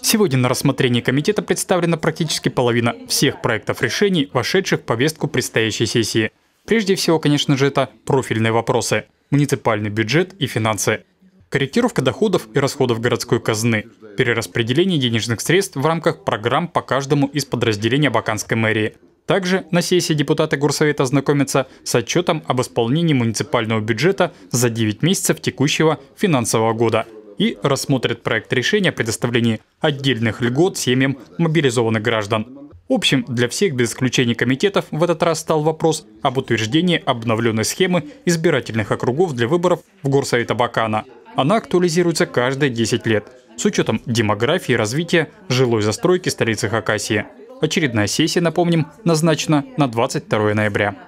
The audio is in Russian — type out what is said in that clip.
Сегодня на рассмотрении комитета представлена практически половина всех проектов решений, вошедших в повестку предстоящей сессии. Прежде всего, конечно же, это профильные вопросы – муниципальный бюджет и финансы, корректировка доходов и расходов городской казны, перераспределение денежных средств в рамках программ по каждому из подразделений Абаканской мэрии. Также на сессии депутаты Горсовета ознакомятся с отчетом об исполнении муниципального бюджета за 9 месяцев текущего финансового года – и рассмотрит проект решения о предоставлении отдельных льгот семьям мобилизованных граждан. В общем, для всех без исключения комитетов в этот раз стал вопрос об утверждении обновленной схемы избирательных округов для выборов в Горсовет Абакана. Она актуализируется каждые 10 лет с учетом демографии и развития жилой застройки столицы Хакасии. Очередная сессия, напомним, назначена на 22 ноября.